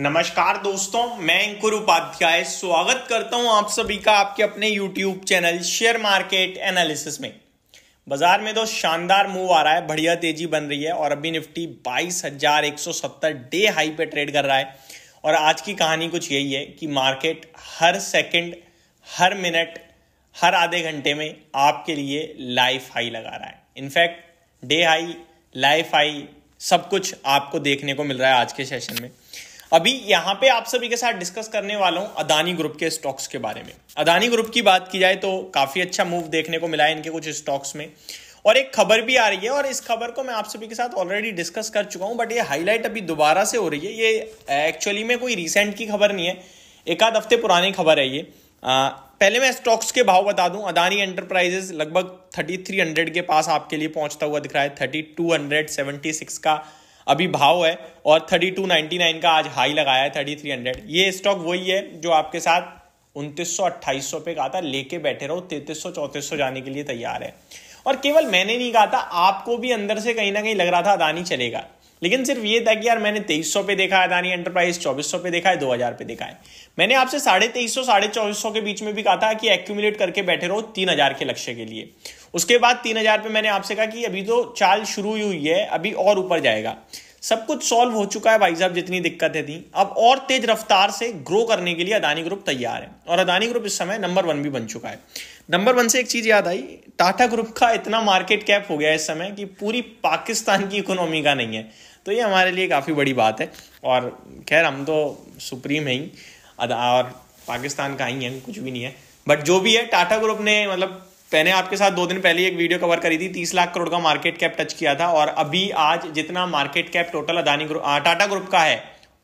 नमस्कार दोस्तों मैं अंकुर उपाध्याय स्वागत करता हूं आप सभी का आपके अपने YouTube channel share market analysis में बाजार में तो शानदार मूव आ रहा है बढ़िया तेजी बन रही है और अभी निफ्टी 22,170 डे हाई पे ट्रेड कर रहा है और आज की कहानी कुछ यही है कि मार्केट हर सेकंड हर मिनट हर आधे घंटे में आपके लिए लाइफ हाई लगा रहा है in fact day high life high सब कुछ आपको देखने को मिल रहा है आज के सेशन में अभी यहां पे आप सभी के साथ डिस्कस करने वाला हूं अदानी ग्रुप के स्टॉक्स के बारे में अदानी ग्रुप की बात की जाए तो काफी अच्छा मूव देखने को मिला है इनके कुछ स्टॉक्स में और एक खबर भी आ रही है और इस खबर को मैं आप सभी के साथ ऑलरेडी डिस्कस कर चुका हूं बट ये हाईलाइट अभी दोबारा से हो रही है ये एक्चुअली में कोई रिसेंट की खबर नहीं है एक आध हफ्ते पुरानी खबर है ये आ, पहले मैं स्टॉक्स के भाव बता दूं अदानी एंटरप्राइजेस लगभग 3300 के पास आपके लिए पहुंचता हुआ दिख रहा है 3276 का अभी भाव है और थर्टी टू नाइन्टी नाइन का आज हाई लगाया है थर्टी थ्री हंड्रेड ये स्टॉक वही है जो आपके साथ उनतीस सौ अट्ठाईस सौ पे कहा था लेके बैठे रहो तैतीस सौ चौंतीस सौ जाने के लिए तैयार है और केवल मैंने नहीं कहा था आपको भी अंदर से कहीं ना कहीं लग रहा था अदानी चलेगा लेकिन सिर्फ ये था कि यार मैंने तेईस सौ पे देखा है अदानी एंटरप्राइज चौबीस सौ पे देखा है दो हजार पे देखा है मैंने आपसे साढ़े तेईस सौ साढ़े चौबीस सौ के बीच में भी कहा था कि एक्यूमुलेट करके बैठे रहो तीन हजार के लक्ष्य के लिए उसके बाद तीन हजार पे मैंने आपसे कहा कि अभी तो चाल शुरू ही हुई है अभी और ऊपर जाएगा सब कुछ सॉल्व हो चुका है भाई साहब जितनी दिक्कतें थी अब और तेज रफ्तार से ग्रो करने के लिए अदानी ग्रुप तैयार है और अदानी ग्रुप इस समय नंबर वन भी बन चुका है नंबर वन से एक चीज याद आई टाटा ग्रुप का इतना मार्केट कैप हो गया है इस समय कि पूरी पाकिस्तान की इकोनॉमी का नहीं है तो ये हमारे लिए काफ़ी बड़ी बात है और खैर हम तो सुप्रीम है ही और पाकिस्तान का ही है कुछ भी नहीं है बट जो भी है टाटा ग्रुप ने मतलब मैंने आपके साथ दो दिन पहले एक वीडियो कवर करी थी तीस लाख करोड़ का मार्केट कैप टच किया था और अभी आज जितना market cap total Adani group Tata group का है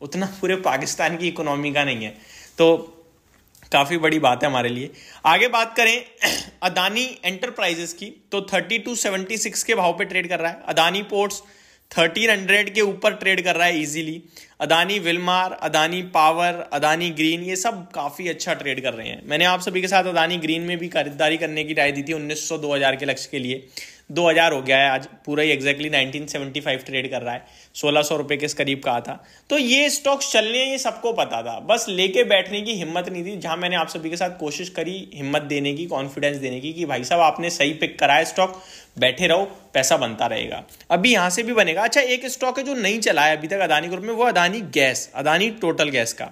उतना पूरे पाकिस्तान की इकोनॉमी का नहीं है तो काफ़ी बड़ी बात है हमारे लिए आगे बात करें अदानी एंटरप्राइजेस की तो थर्टी टू सेवेंटी सिक्स के भाव पे ट्रेड कर रहा है अदानी पोर्ट्स थर्टीन हंड्रेड के ऊपर ट्रेड कर रहा है easily Adani Wilmar Adani power Adani green ये सब काफ़ी अच्छा ट्रेड कर रहे हैं मैंने आप सभी के साथ अदानी ग्रीन में भी खरीदारी करने की राय दी थी उन्नीस सौ दो हज़ार के लक्ष्य के लिए दो हजार हो गया है आज पूरा ही एग्जैक्टली सेवेंटी फाइव ट्रेड कर रहा है सोलह सौ रुपए के करीब कहा था तो ये स्टॉक्स चल रहे हैं ये सबको पता था बस लेके बैठने की हिम्मत नहीं थी जहां मैंने आप सभी के साथ कोशिश करी हिम्मत देने की कॉन्फिडेंस देने की कि भाई साहब आपने सही पिक करा है स्टॉक बैठे रहो पैसा बनता रहेगा अभी यहां से भी बनेगा अच्छा एक स्टॉक है जो नहीं चला है अभी तक अदानी ग्रुप में वो Adani gas Adani total gas का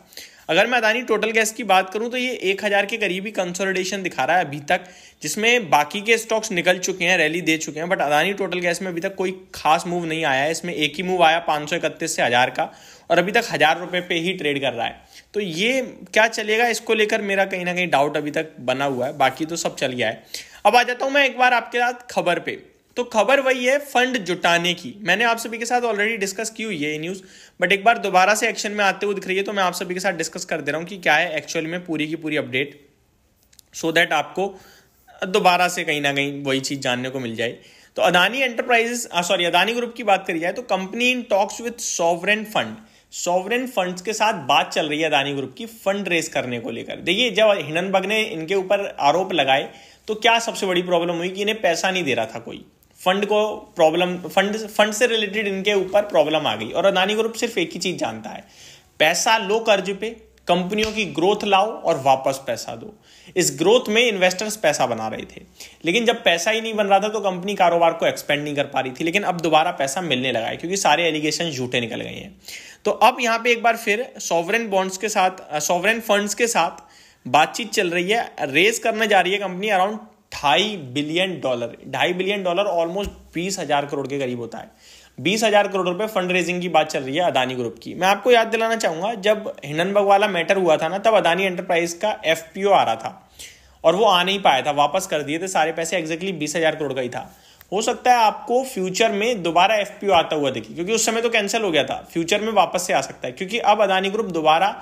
अगर मैं अदानी टोटल गैस की बात करूं तो ये एक हज़ार के करीबी कंसोलिडेशन दिखा रहा है अभी तक जिसमें बाकी के स्टॉक्स निकल चुके हैं रैली दे चुके हैं बट अदानी टोटल गैस में अभी तक कोई खास मूव नहीं आया है इसमें एक ही मूव आया पाँच से हज़ार का और अभी तक हज़ार रुपये पे ही ट्रेड कर रहा है तो ये क्या चलेगा इसको लेकर मेरा कहीं ना कहीं डाउट अभी तक बना हुआ है बाकी तो सब चल गया है अब आ जाता हूँ मैं एक बार आपके साथ खबर पे तो खबर वही है फंड जुटाने की मैंने आप सभी के साथ ऑलरेडी डिस्कस की हुई है ये न्यूज़ बट एक बार दोबारा से एक्शन में आते हुए दिख रही है तो मैं आप सभी के साथ डिस्कस कर दे रहा हूं कि क्या है एक्चुअली में पूरी की पूरी अपडेट सो so दैट आपको दोबारा से कहीं ना कहीं वही चीज़ जानने को मिल जाए तो Adani enterprises sorry Adani group की बात करी जाए तो company in talks with sovereign fund sovereign funds के साथ बात चल रही है अदानी ग्रुप की फंड रेस करने को लेकर देखिए जब बग ने इनके ऊपर आरोप लगाए तो क्या सबसे बड़ी प्रॉब्लम हुई कि इन्हें पैसा नहीं दे रहा था कोई फंड को प्रॉब्लम फंड फंड से रिलेटेड इनके ऊपर प्रॉब्लम आ गई और अदानी ग्रुप सिर्फ एक ही चीज जानता है पैसा लो कर्ज पे कंपनियों की ग्रोथ लाओ और वापस पैसा दो इस ग्रोथ में इन्वेस्टर्स पैसा बना रहे थे लेकिन जब पैसा ही नहीं बन रहा था तो कंपनी कारोबार को एक्सपेंड नहीं कर पा रही थी लेकिन अब दोबारा पैसा मिलने लगा है क्योंकि सारे एलिगेशन झूठे निकल गए हैं तो अब यहां पे एक बार फिर सॉवरेन बॉन्ड्स के साथ सॉवरेन फंड्स के साथ बातचीत चल रही है रेज करने जा रही है कंपनी अराउंड ढाई बिलियन डॉलर ढाई बिलियन डॉलर ऑलमोस्ट बीस हजार करोड़ के करीब होता है बीस हजार करोड़ रुपए फंड रेजिंग की बात चल रही है अदानी ग्रुप की मैं आपको याद दिलाना चाहूंगा जब हिंडनबर्ग वाला मैटर हुआ था ना तब अदानी एंटरप्राइज का एफ आ रहा था और वो आ नहीं पाया था वापस कर दिए थे सारे पैसे एग्जैक्टली बीस हजार करोड़ का ही था हो सकता है आपको फ्यूचर में दोबारा एफ आता हुआ देखिए क्योंकि उस समय तो कैंसिल हो गया था फ्यूचर में वापस से आ सकता है क्योंकि अब अदानी ग्रुप दोबारा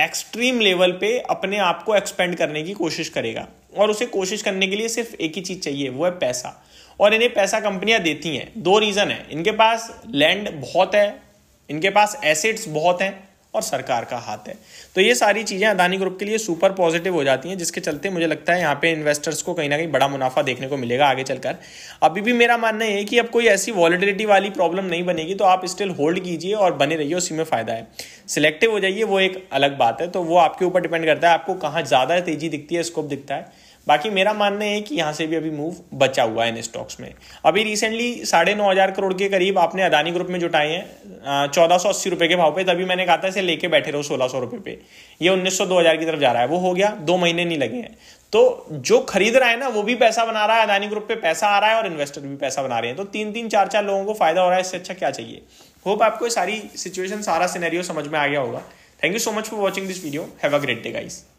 एक्सट्रीम लेवल पे अपने आप को एक्सपेंड करने की कोशिश करेगा और उसे कोशिश करने के लिए सिर्फ एक ही चीज़ चाहिए वो है पैसा और इन्हें पैसा कंपनियां देती हैं दो रीज़न है इनके पास लैंड बहुत है इनके पास एसेट्स बहुत हैं और सरकार का हाथ है तो ये सारी चीज़ें अदानी ग्रुप के लिए सुपर पॉजिटिव हो जाती हैं जिसके चलते मुझे लगता है यहाँ पे इन्वेस्टर्स को कहीं ना कहीं बड़ा मुनाफा देखने को मिलेगा आगे चलकर अभी भी मेरा मानना है कि अब कोई ऐसी वॉलिडिलिटी वाली प्रॉब्लम नहीं बनेगी तो आप स्टिल होल्ड कीजिए और बने रहिए उसी में फ़ायदा है सिलेक्टिव हो जाइए वो एक अलग बात है तो वो आपके ऊपर डिपेंड करता है आपको कहाँ ज़्यादा तेज़ी दिखती है स्कोप दिखता है बाकी मेरा मानना है कि यहाँ से भी अभी मूव बचा हुआ है इन स्टॉक्स में अभी रिसेंटली साढ़े नौ हज़ार करोड़ के करीब आपने अदानी ग्रुप में जुटाए हैं चौदह सौ अस्सी रुपये के भाव पे तभी मैंने कहा था इसे लेके बैठे रहो सोलह सौ रुपये पे ये उन्नीस सौ दो हज़ार की तरफ जा रहा है वो हो गया दो महीने नहीं लगे हैं तो जो खरीद रहा है ना वो भी पैसा बना रहा है अदानी ग्रुप पे पैसा आ रहा है और इन्वेस्टर भी पैसा बना रहे हैं तो तीन तीन चार चार लोगों को फायदा हो रहा है इससे अच्छा क्या चाहिए होप आपको सारी सिचुएशन सारा सिनेरियो समझ में आ गया होगा thank you so much for watching this video have a great day guys